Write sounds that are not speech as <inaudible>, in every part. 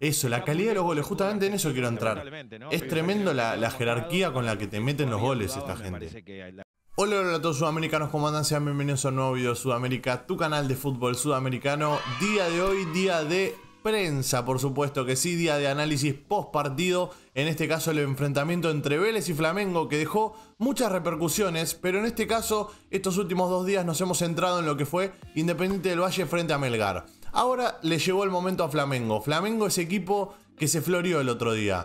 Eso, la calidad de los goles, justamente en eso quiero entrar. Es tremendo la, jerarquía con la que te meten los goles esta gente. Hola, hola a todos sudamericanos, ¿cómo andan? Sean bienvenidos a un nuevo video de Sudamérica, tu canal de fútbol sudamericano. Día de hoy, día de prensa, por supuesto que sí, día de análisis post partido, en este caso el enfrentamiento entre Vélez y Flamengo que dejó muchas repercusiones, pero en este caso estos últimos dos días nos hemos centrado en lo que fue Independiente del Valle frente a Melgar. Ahora le llegó el momento a Flamengo. Flamengo es equipo que se floreó el otro día.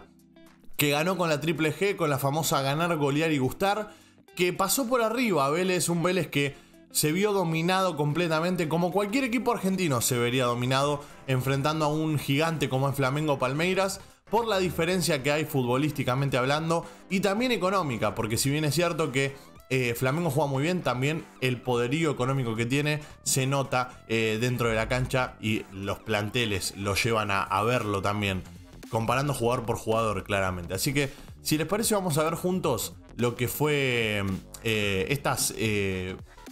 Que ganó con la triple G, con la famosa ganar, golear y gustar. Que pasó por arriba a Vélez, un Vélez que se vio dominado completamente, como cualquier equipo argentino se vería dominado, enfrentando a un gigante como es Flamengo Palmeiras, por la diferencia que hay futbolísticamente hablando y también económica, porque si bien es cierto que eh, Flamengo juega muy bien, también el poderío económico que tiene se nota eh, dentro de la cancha y los planteles lo llevan a, verlo también, comparando jugador por jugador claramente. Así que si les parece vamos a ver juntos lo que fue eh, estas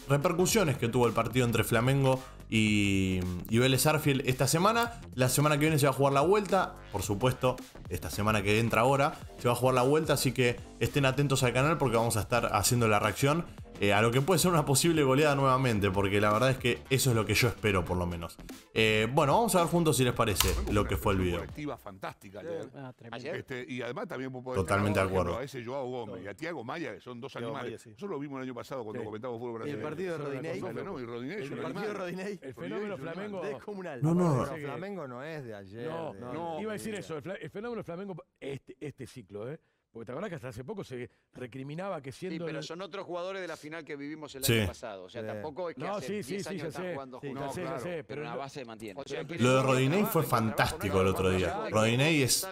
repercusiones que tuvo el partido entre Flamengo y, Vélez Arfield esta semana. La semana que viene se va a jugar la vuelta, por supuesto, esta semana que entra ahora se va a jugar la vuelta, así que estén atentos al canal porque vamos a estar haciendo la reacción eh, a lo que puede ser una posible goleada nuevamente, porque la verdad es que eso es lo que yo espero por lo menos. Eh, bueno, vamos a ver juntos si les parece lo que fue el video. fantástica eh, ah, este, y además también Totalmente de acuerdo. A ese Joao Gómez y a Tiago Maya, que son dos animales. Eso lo vimos el año pasado cuando comentamos fútbol brasileño. El partido de Rodinei. El partido de Rodinei. El fenómeno Flamengo. Descomunal. No, no. Flamengo no es de ayer. No, iba a decir eso. El fenómeno Flamengo este, este ciclo, ¿eh? Porque te acuerdas que hasta hace poco se recriminaba que siendo. Sí, pero son otros jugadores de la final que vivimos el año pasado. O sea, tampoco es que no, hace sí, 10 años están sé. jugando juntos. sé, sé, pero la base se mantiene. lo de Rodinei fue fantástico el otro día. Rodinei es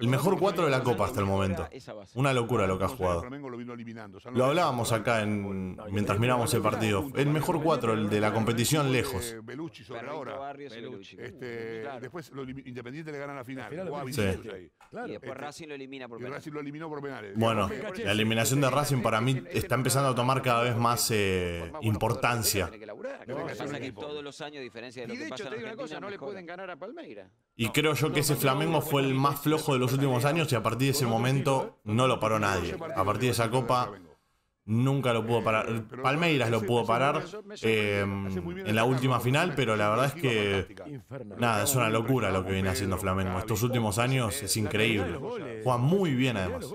el mejor cuatro de la Copa hasta el momento. Una locura lo que ha jugado. Lo hablábamos acá mientras mirábamos el partido. El mejor cuatro, el de la competición lejos. Belucci sobre ahora. Este, después Independiente le gana la final. Y después Racing lo elimina por bueno, la eliminación de Racing para mí está empezando a tomar cada vez más importancia. Y creo yo que ese Flamengo fue el más flojo de los últimos años y a partir de ese momento no lo paró nadie. A partir de esa copa Nunca lo pudo eh, parar. Palmeiras lo pudo parar em, en la última final, pero la verdad es que nada, es una locura lo que viene haciendo Flamengo. Estos últimos años es increíble. Juega muy bien además.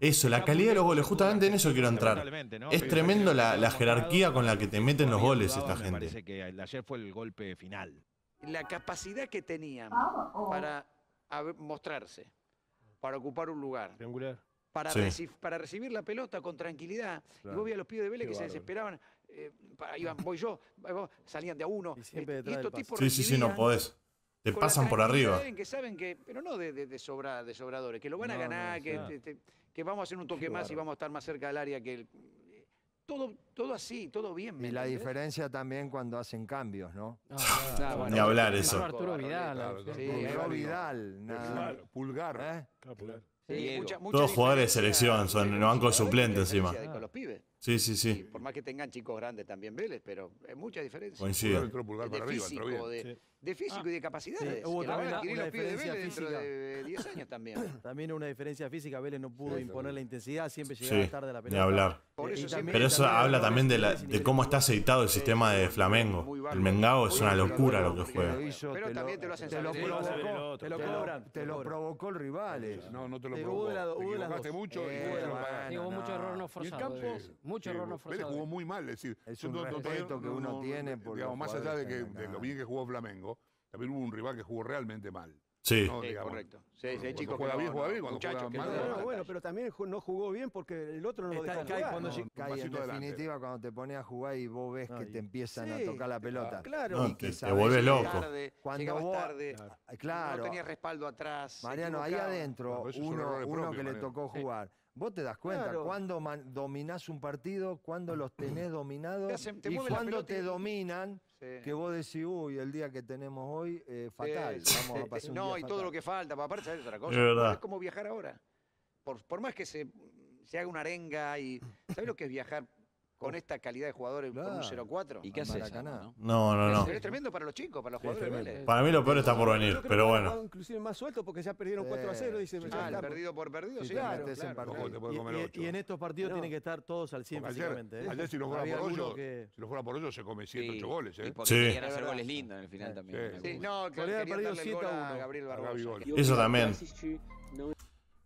Eso, la calidad de los goles, justamente en eso quiero entrar. Es tremendo la, jerarquía con la que te meten los goles esta gente. Parece que ayer fue el golpe final. La capacidad que tenían ah, oh. para mostrarse, para ocupar un lugar para, para recibir la pelota con tranquilidad. Y vos veías a los pibes de Vélez que se desesperaban, eh, iban, voy yo, salían de a uno. Y, eh, sí, sí, sí, no podés. Te pasan por arriba. que saben que, pero no de, sobra, de sobradores, que lo van a ganar, que, que vamos a hacer un toque más y vamos a estar más cerca del área que el, todo, todo así, todo bien. Y la diferencia también cuando hacen cambios, ¿no? Ah, <laughs> Ni hablar eso. Arturo Vidal. Arturo Vidal. Pulgar. ¿eh? pulgar. Todos jugadores de selección, son en banco suplente encima. De suplentes encima Sí, sí, sí. por más que tengan chicos grandes también Vélez, pero hay mucha diferencia. Coincide. De, físico, y de ah, capacidades. Hubo también una, diferencia física. de años también. <coughs> también una diferencia física. Vélez no pudo imponer la intensidad, siempre llegaba tarde la pelota. hablar. pero eso habla también de, la, de cómo está aceitado el sistema de Flamengo. El Mengao es una locura lo que juega. Pero también te lo hacen provocó Te lo provocó el rival. Eh. No, no te lo provocó. Te mucho y eh, mucho error no forzado mucho jugó ¿eh? muy mal, es decir. Es un que uno tiene. digamos, más allá de, que, de, lo bien que jugó Flamengo, también hubo un rival que jugó realmente mal. Sí, correcto. Sí, sí, chicos juega bien, juega bien. Cuando bueno, pero también no jugó bien porque el otro no lo dejó cae, en definitiva, cuando te pones a jugar y vos ves que te empiezan a tocar la pelota. Claro. Y te, loco. cuando vos, claro. no tenías respaldo atrás. Mariano, ahí adentro, uno, que le tocó jugar. Vos te das cuenta cuando dominás un partido, cuando los tenés <clears throat> dominados y cuando te dominan que vos decís, uy, el día que tenemos hoy, eh, fatal. Vamos a pasar un no, y todo lo que falta, aparte, ¿sabes otra cosa? Es, es como viajar ahora. Por, por más que se, se, haga una arenga y. ¿Sabes lo que es viajar con esta calidad de jugador claro. con un 0-4. ¿Y qué hace Maracaná? No, no, no. Es, tremendo para los chicos, para los jugadores. Para mí lo peor está por venir, pero bueno. Inclusive más suelto porque ya perdieron 4 0. Dice, ah, perdido por perdido, sí, claro. Y, en estos partidos tienen que estar todos al 100 básicamente. ¿eh? si los fuera por 8, lo fuera por se come 7, 8 goles. ¿eh? Y porque querían hacer goles lindos en el final también. Sí, no, que había perdido 7 a 1. Gabriel Barbosa. Eso también.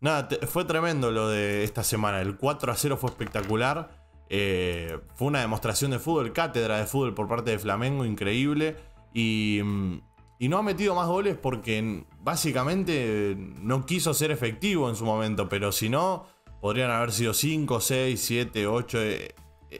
Nada, fue tremendo lo de esta semana. El 4 0 fue espectacular. Eh, fue una demostración de fútbol, cátedra de fútbol por parte de Flamengo, increíble. Y, mm, no ha metido más goles porque básicamente no quiso ser efectivo en su momento, pero si no, podrían haber sido 5, 6, 7, 8.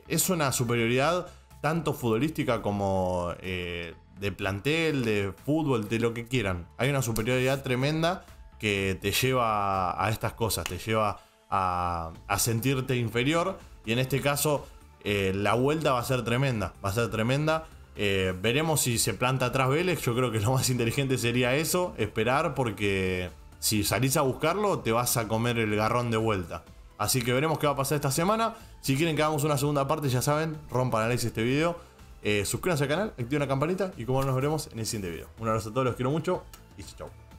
Es una superioridad tanto futbolística como eh, de plantel, de fútbol, de lo que quieran. Hay una superioridad tremenda que te lleva a estas cosas, te lleva a sentirte inferior y en este caso, eh, la vuelta va a ser tremenda. Va a ser tremenda. Eh, veremos si se planta atrás Vélez. Yo creo que lo más inteligente sería eso, esperar, porque si salís a buscarlo, te vas a comer el garrón de vuelta. Así que veremos qué va a pasar esta semana. Si quieren que hagamos una segunda parte, ya saben, rompan like este video. Eh, suscríbanse al canal, activen la campanita y como nos veremos en el siguiente video. Un abrazo a todos, los quiero mucho y chao.